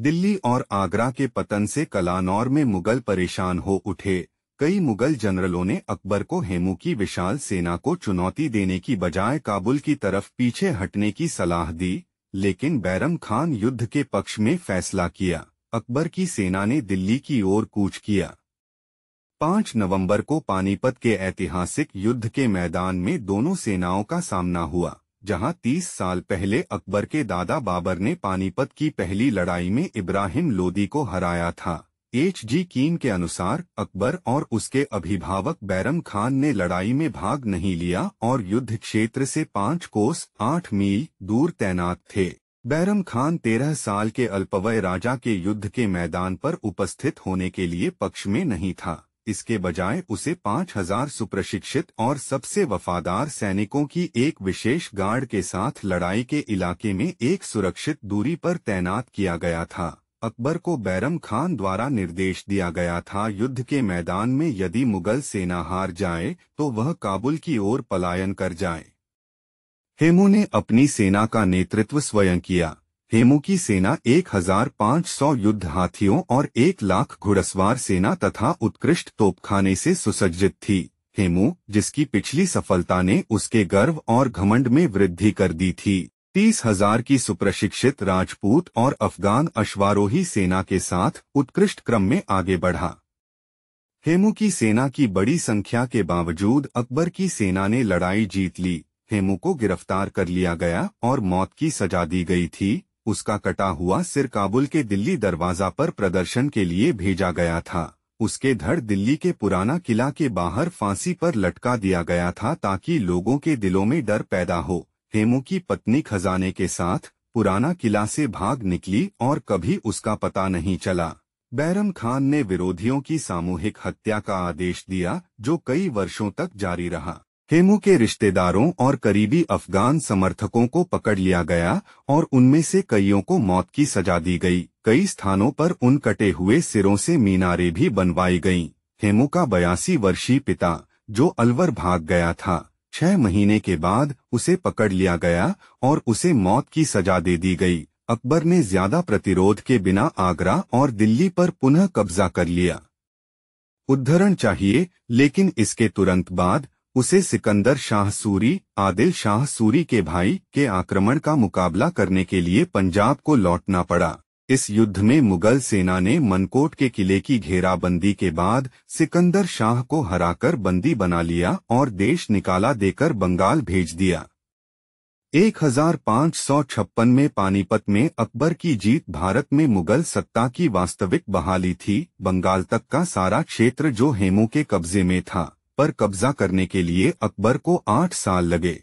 दिल्ली और आगरा के पतन से कलानौर में मुगल परेशान हो उठे कई मुगल जनरलों ने अकबर को हेमू की विशाल सेना को चुनौती देने की बजाय काबुल की तरफ पीछे हटने की सलाह दी लेकिन बैरम खान युद्ध के पक्ष में फैसला किया अकबर की सेना ने दिल्ली की ओर कूच किया पाँच नवंबर को पानीपत के ऐतिहासिक युद्ध के मैदान में दोनों सेनाओं का सामना हुआ जहां 30 साल पहले अकबर के दादा बाबर ने पानीपत की पहली लड़ाई में इब्राहिम लोदी को हराया था एच जी कीन के अनुसार अकबर और उसके अभिभावक बैरम खान ने लड़ाई में भाग नहीं लिया और युद्ध क्षेत्र से पांच कोस आठ मील दूर तैनात थे बैरम खान तेरह साल के अल्पवय राजा के युद्ध के मैदान पर उपस्थित होने के लिए पक्ष में नहीं था इसके बजाय उसे 5000 सुप्रशिक्षित और सबसे वफादार सैनिकों की एक विशेष गार्ड के साथ लड़ाई के इलाके में एक सुरक्षित दूरी पर तैनात किया गया था अकबर को बैरम खान द्वारा निर्देश दिया गया था युद्ध के मैदान में यदि मुगल सेना हार जाए तो वह काबुल की ओर पलायन कर जाए हेमू ने अपनी सेना का नेतृत्व स्वयं किया हेमू की सेना 1,500 युद्ध हाथियों और एक लाख घुड़सवार सेना तथा उत्कृष्ट तोपखाने से सुसज्जित थी हेमू जिसकी पिछली सफलता ने उसके गर्व और घमंड में वृद्धि कर दी थी तीस हजार की सुप्रशिक्षित राजपूत और अफगान अश्वारोही सेना के साथ उत्कृष्ट क्रम में आगे बढ़ा हेमू की सेना की बड़ी संख्या के बावजूद अकबर की सेना ने लड़ाई जीत ली हेमू को गिरफ्तार कर लिया गया और मौत की सजा दी गई थी उसका कटा हुआ सिर काबुल के दिल्ली दरवाजा पर प्रदर्शन के लिए भेजा गया था उसके धड़ दिल्ली के पुराना किला के बाहर फांसी पर लटका दिया गया था ताकि लोगों के दिलों में डर पैदा हो हेमू की पत्नी खजाने के साथ पुराना किला से भाग निकली और कभी उसका पता नहीं चला बैरम खान ने विरोधियों की सामूहिक हत्या का आदेश दिया जो कई वर्षों तक जारी रहा हेमू के रिश्तेदारों और करीबी अफगान समर्थकों को पकड़ लिया गया और उनमें से कईयों को मौत की सजा दी गई कई स्थानों पर उन कटे हुए सिरों से मीनारे भी बनवाई गईं। हेमू का बयासी वर्षीय पिता जो अलवर भाग गया था छह महीने के बाद उसे पकड़ लिया गया और उसे मौत की सजा दे दी गई अकबर ने ज्यादा प्रतिरोध के बिना आगरा और दिल्ली पर पुनः कब्जा कर लिया उद्धरण चाहिए लेकिन इसके तुरंत बाद उसे सिकंदर शाह सूरी आदिल शाह सूरी के भाई के आक्रमण का मुकाबला करने के लिए पंजाब को लौटना पड़ा इस युद्ध में मुगल सेना ने मनकोट के किले की घेराबंदी के बाद सिकंदर शाह को हराकर बंदी बना लिया और देश निकाला देकर बंगाल भेज दिया 1556 में पानीपत में अकबर की जीत भारत में मुगल सत्ता की वास्तविक बहाली थी बंगाल तक का सारा क्षेत्र जो हेमू के कब्जे में था पर कब्जा करने के लिए अकबर को आठ साल लगे